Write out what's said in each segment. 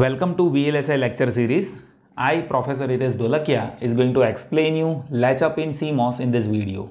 Welcome to VLSI lecture series. I, Professor Hitesh Dolakia, is going to explain you latch up in CMOS in this video.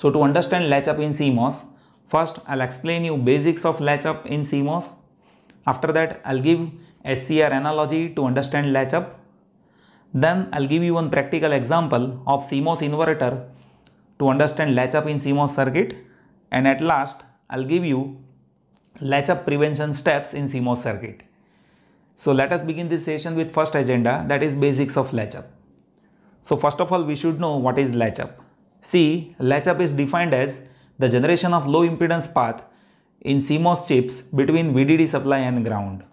So to understand latch up in CMOS, first I'll explain you basics of latch up in CMOS. After that, I'll give SCR analogy to understand latch up. Then I'll give you one practical example of CMOS inverter to understand latch up in CMOS circuit. And at last, I'll give you latch up prevention steps in CMOS circuit. So let us begin this session with first agenda that is basics of latchup. So first of all we should know what latchup. See latchup is defined as the generation of low impedance path in CMOS chips between VDD supply and ground.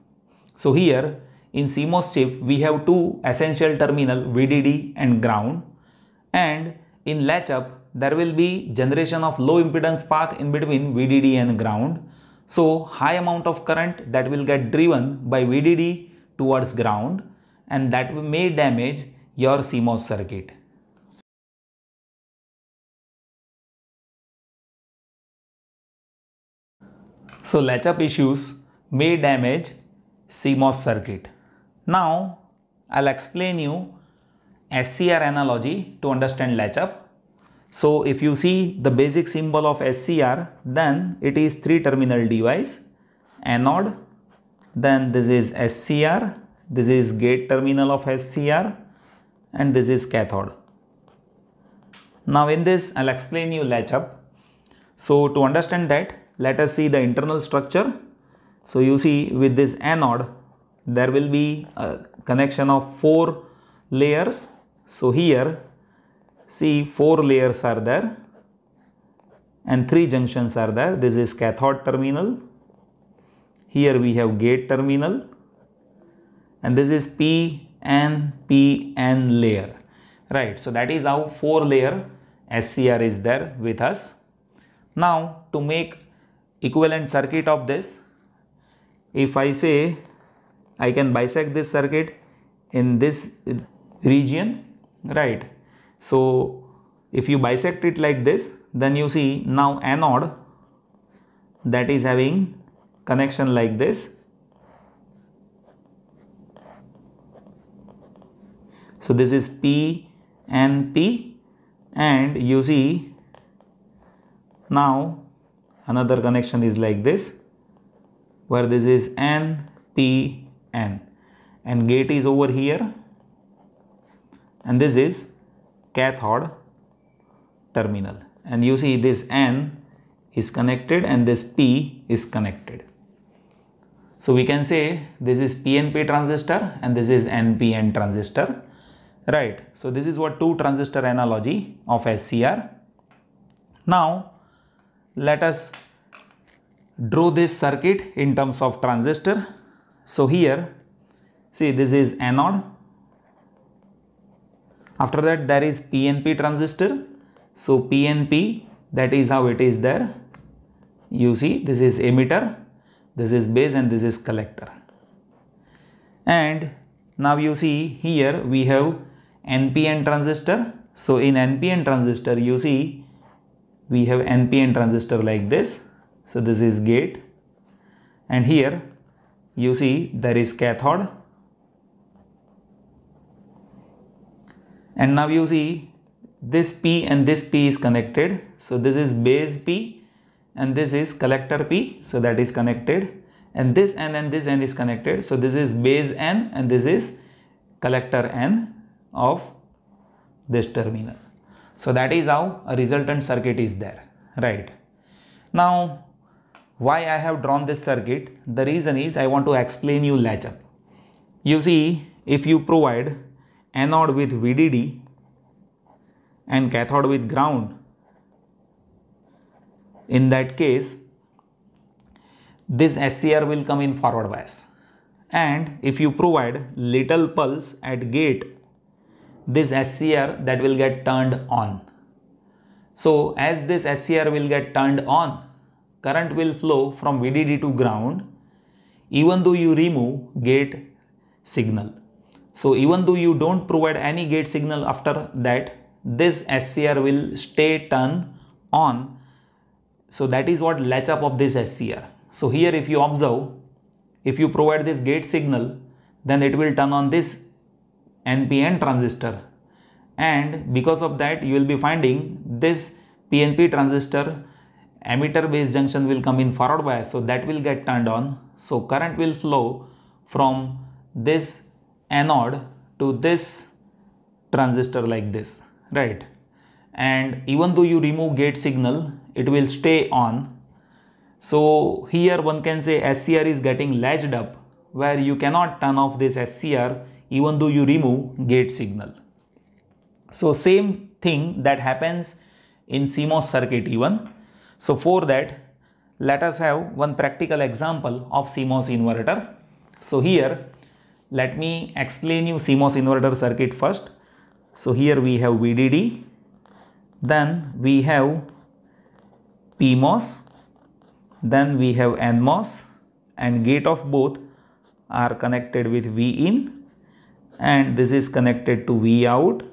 So here in CMOS chip we have two essential terminal VDD and ground and in latchup there will be generation of low impedance path in between VDD and ground so high amount of current that will get driven by VDD towards ground and that may damage your CMOS circuit. So latch-up issues may damage CMOS circuit. Now I'll explain you SCR analogy to understand latch-up. So if you see the basic symbol of SCR, then it is three terminal device, anode, then this is SCR, this is gate terminal of SCR and this is cathode. Now in this I'll explain you latch up. So to understand that, let us see the internal structure. So you see with this anode, there will be a connection of four layers. So here See, four layers are there and three junctions are there. This is cathode terminal. Here we have gate terminal and this is P and P and layer. Right, so that is how four layer SCR is there with us. Now to make equivalent circuit of this, if I say I can bisect this circuit in this region, right, so, if you bisect it like this, then you see now anode that is having connection like this. So, this is P and P and you see now another connection is like this where this is N, P, N and gate is over here and this is cathode terminal and you see this N is connected and this P is connected. So we can say this is PNP transistor and this is NPN transistor right. So this is what two transistor analogy of SCR. Now let us draw this circuit in terms of transistor. So here see this is anode after that there is PNP transistor. So PNP that is how it is there. You see this is emitter, this is base and this is collector. And now you see here we have NPN transistor. So in NPN transistor you see we have NPN transistor like this. So this is gate and here you see there is cathode and now you see this P and this P is connected. So this is base P and this is collector P. So that is connected and this N and this N is connected. So this is base N and this is collector N of this terminal. So that is how a resultant circuit is there, right? Now, why I have drawn this circuit? The reason is I want to explain you latch up. You see, if you provide anode with VDD and cathode with ground, in that case, this SCR will come in forward bias. And if you provide little pulse at gate, this SCR that will get turned on. So as this SCR will get turned on, current will flow from VDD to ground even though you remove gate signal. So even though you don't provide any gate signal after that, this SCR will stay turned on. So that is what latch up of this SCR. So here if you observe, if you provide this gate signal, then it will turn on this NPN transistor. And because of that, you will be finding this PNP transistor emitter base junction will come in forward bias. So that will get turned on. So current will flow from this anode to this transistor like this, right? And even though you remove gate signal, it will stay on. So here one can say SCR is getting latched up where you cannot turn off this SCR even though you remove gate signal. So same thing that happens in CMOS circuit even. So for that, let us have one practical example of CMOS inverter. So here let me explain you CMOS inverter circuit first. So here we have VDD, then we have PMOS, then we have NMOS and gate of both are connected with Vin and this is connected to Vout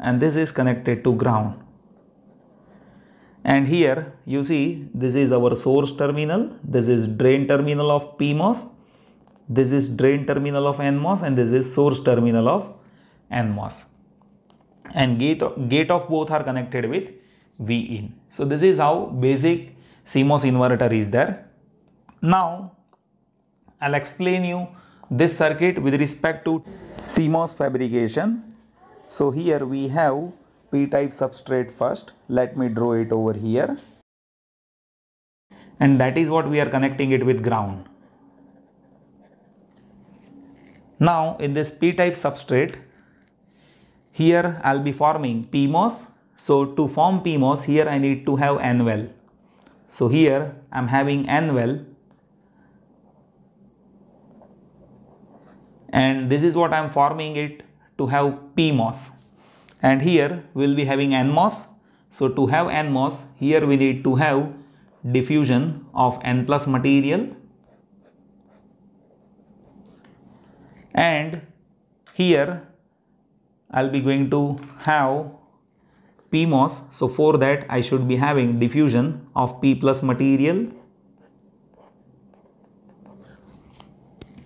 and this is connected to ground. And here you see this is our source terminal, this is drain terminal of PMOS this is drain terminal of NMOS and this is source terminal of NMOS. And gate, gate of both are connected with V in. So this is how basic CMOS inverter is there. Now I'll explain you this circuit with respect to CMOS fabrication. So here we have p-type substrate first. Let me draw it over here. And that is what we are connecting it with ground. Now in this p-type substrate, here I'll be forming PMOS. So to form PMOS, here I need to have N well. So here I'm having N well and this is what I'm forming it to have PMOS and here we'll be having NMOS. So to have NMOS, here we need to have diffusion of N plus material and here I'll be going to have PMOS. So for that I should be having diffusion of P plus material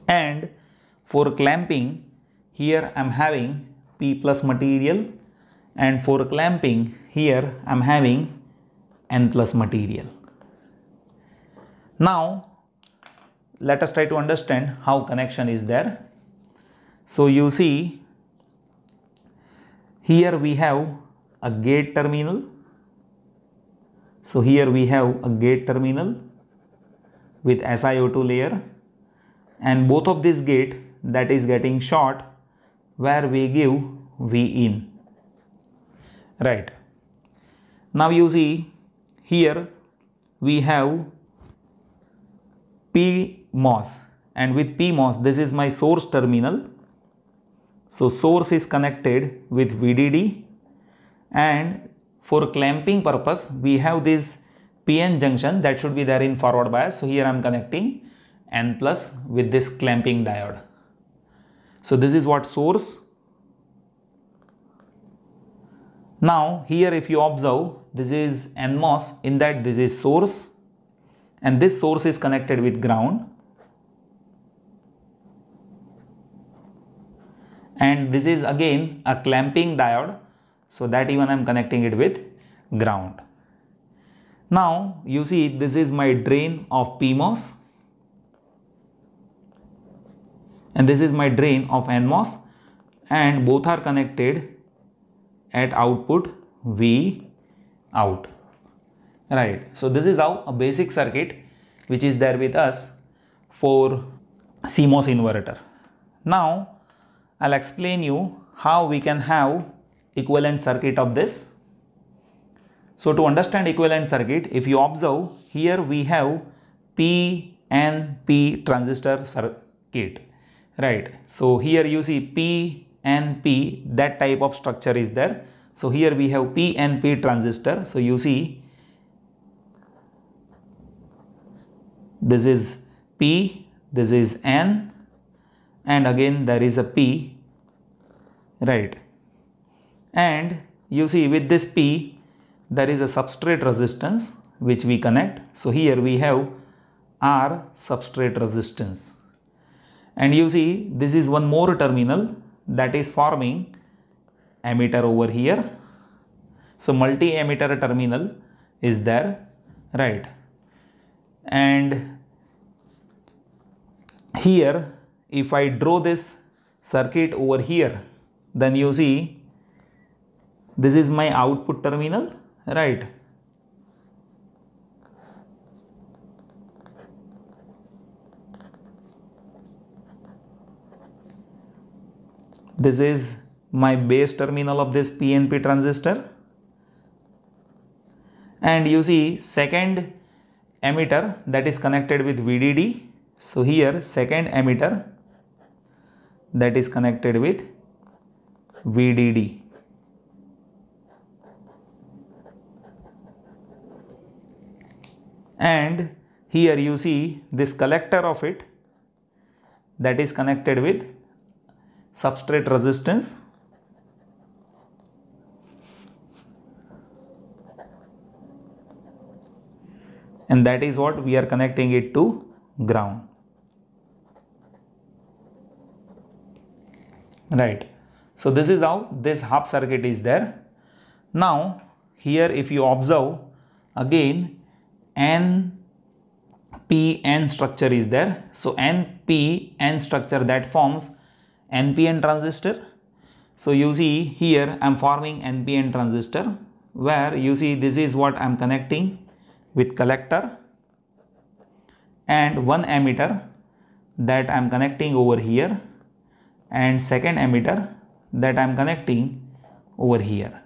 and for clamping here I'm having P plus material and for clamping here I'm having N plus material. Now let us try to understand how connection is there so you see here we have a gate terminal. So here we have a gate terminal with SiO2 layer and both of this gate that is getting short where we give V in. Right. Now you see here we have PMOS and with PMOS this is my source terminal so source is connected with VDD and for clamping purpose we have this PN junction that should be there in forward bias. So here I am connecting N plus with this clamping diode. So this is what source. Now here if you observe this is NMOS in that this is source and this source is connected with ground and this is again a clamping diode so that even I'm connecting it with ground. Now you see this is my drain of PMOS and this is my drain of NMOS and both are connected at output V out right so this is how a basic circuit which is there with us for CMOS inverter now I'll explain you how we can have equivalent circuit of this. So to understand equivalent circuit, if you observe here we have PNP transistor circuit, right? So here you see PNP that type of structure is there. So here we have PNP transistor. So you see this is P, this is N and again there is a P right and you see with this P there is a substrate resistance which we connect so here we have R substrate resistance and you see this is one more terminal that is forming emitter over here so multi emitter terminal is there right and here if I draw this circuit over here then you see this is my output terminal right this is my base terminal of this PNP transistor and you see second emitter that is connected with VDD so here second emitter that is connected with VDD. And here you see this collector of it that is connected with substrate resistance and that is what we are connecting it to ground. right so this is how this half circuit is there now here if you observe again n p n structure is there so n p n structure that forms npn transistor so you see here i'm forming npn transistor where you see this is what i'm connecting with collector and one emitter that i'm connecting over here and second emitter that I am connecting over here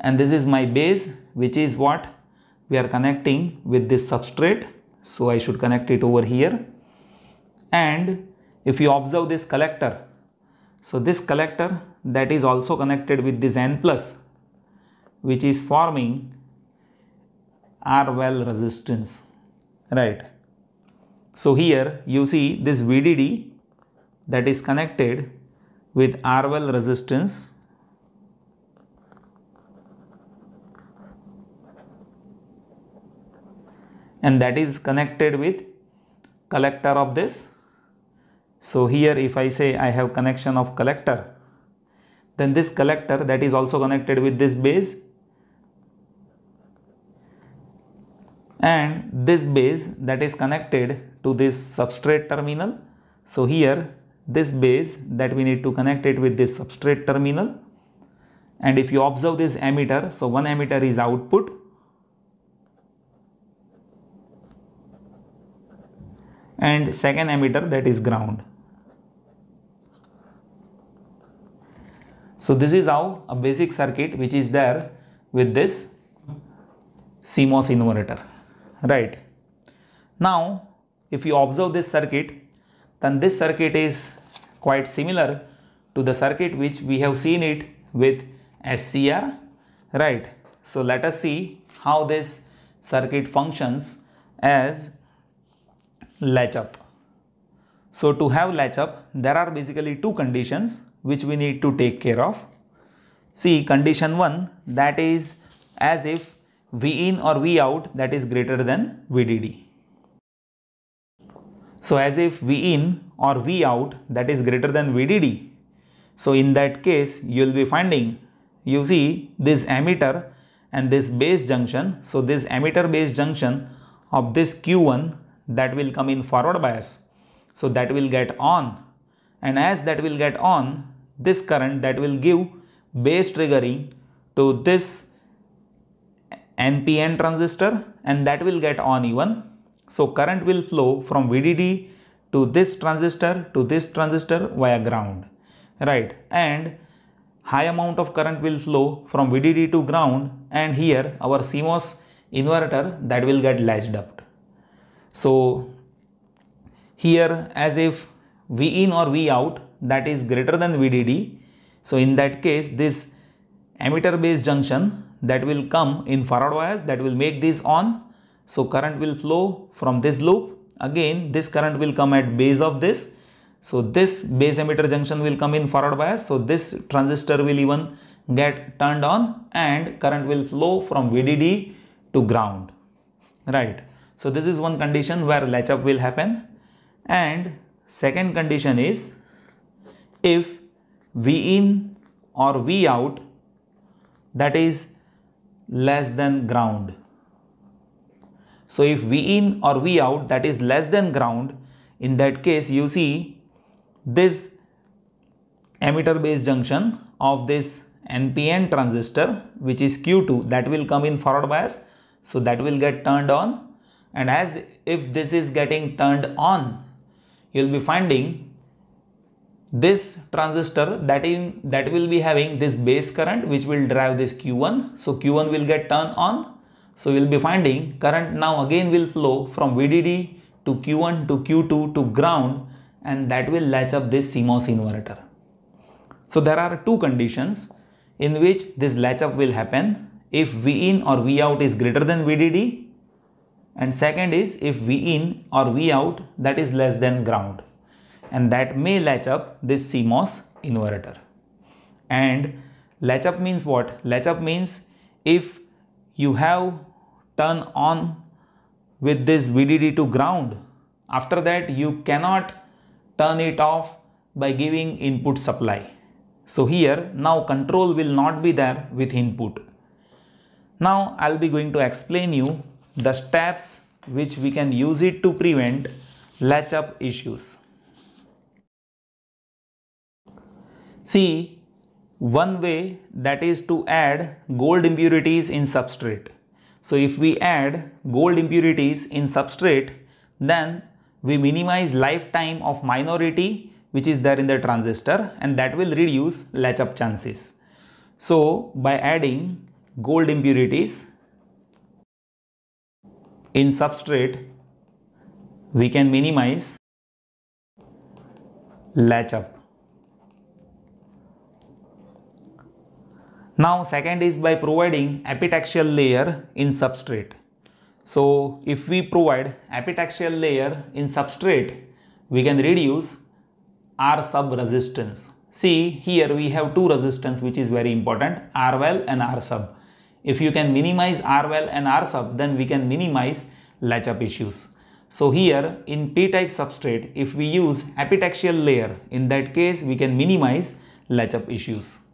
and this is my base which is what we are connecting with this substrate so I should connect it over here and if you observe this collector so this collector that is also connected with this N plus which is forming R well resistance right so here you see this VDD that is connected with R-well resistance and that is connected with collector of this. So here if I say I have connection of collector then this collector that is also connected with this base and this base that is connected to this substrate terminal. So here this base that we need to connect it with this substrate terminal and if you observe this emitter so one emitter is output and second emitter that is ground so this is how a basic circuit which is there with this CMOS inverter right now if you observe this circuit then this circuit is quite similar to the circuit which we have seen it with SCR right. So let us see how this circuit functions as latch up. So to have latch up there are basically two conditions which we need to take care of. See condition 1 that is as if V in or V out that is greater than VDD. So as if V in or V out that is greater than VDD. So in that case you will be finding you see this emitter and this base junction. So this emitter base junction of this Q1 that will come in forward bias. So that will get on and as that will get on this current that will give base triggering to this NPN transistor and that will get on even so current will flow from VDD to this transistor to this transistor via ground, right? And high amount of current will flow from VDD to ground and here our CMOS inverter that will get latched up. So here as if V in or V out that is greater than VDD. So in that case this emitter based junction that will come in forward bias that will make this on so current will flow from this loop. Again, this current will come at base of this. So this base emitter junction will come in forward bias. So this transistor will even get turned on and current will flow from VDD to ground. Right. So this is one condition where latch up will happen. And second condition is if V in or V out that is less than ground so if V in or V out that is less than ground, in that case you see this emitter base junction of this NPN transistor which is Q2 that will come in forward bias. So that will get turned on and as if this is getting turned on, you'll be finding this transistor that in that will be having this base current which will drive this Q1. So Q1 will get turned on so we'll be finding current now again will flow from VDD to Q1 to Q2 to ground and that will latch up this CMOS inverter. So there are two conditions in which this latch up will happen if V in or V out is greater than VDD and second is if V in or V out that is less than ground and that may latch up this CMOS inverter. And latch up means what? Latch up means if you have turn on with this VDD to ground. After that you cannot turn it off by giving input supply. So here now control will not be there with input. Now I'll be going to explain you the steps which we can use it to prevent latch up issues. See one way that is to add gold impurities in substrate. So if we add gold impurities in substrate then we minimize lifetime of minority which is there in the transistor and that will reduce latch up chances. So by adding gold impurities in substrate we can minimize latch up. Now second is by providing epitaxial layer in substrate. So if we provide epitaxial layer in substrate, we can reduce R sub resistance. See here we have two resistance which is very important R well and R sub. If you can minimize R well and R sub then we can minimize latch up issues. So here in p-type substrate if we use epitaxial layer in that case we can minimize latch up issues.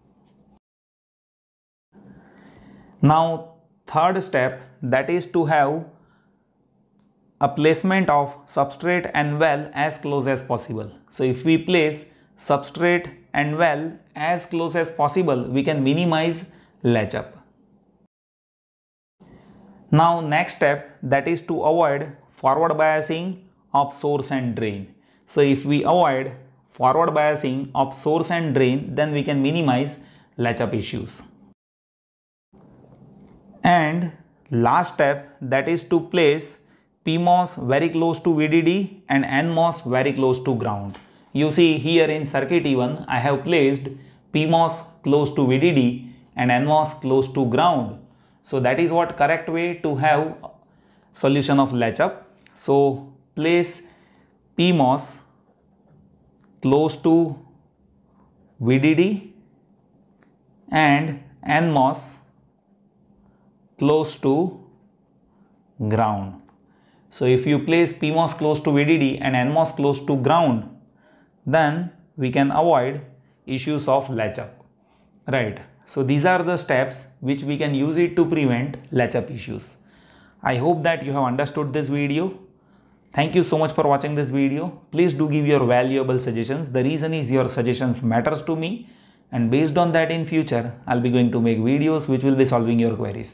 Now third step that is to have a placement of substrate and well as close as possible. So if we place substrate and well as close as possible we can minimize latch up. Now next step that is to avoid forward biasing of source and drain. So if we avoid forward biasing of source and drain then we can minimize latch up issues. And last step that is to place PMOS very close to VDD and NMOS very close to ground. You see here in circuit E1 I have placed PMOS close to VDD and NMOS close to ground. So that is what correct way to have solution of latch up. So place PMOS close to VDD and NMOS close to ground. So if you place PMOS close to VDD and NMOS close to ground, then we can avoid issues of latch up, right? So these are the steps which we can use it to prevent latch up issues. I hope that you have understood this video. Thank you so much for watching this video. Please do give your valuable suggestions. The reason is your suggestions matters to me and based on that in future, I'll be going to make videos which will be solving your queries.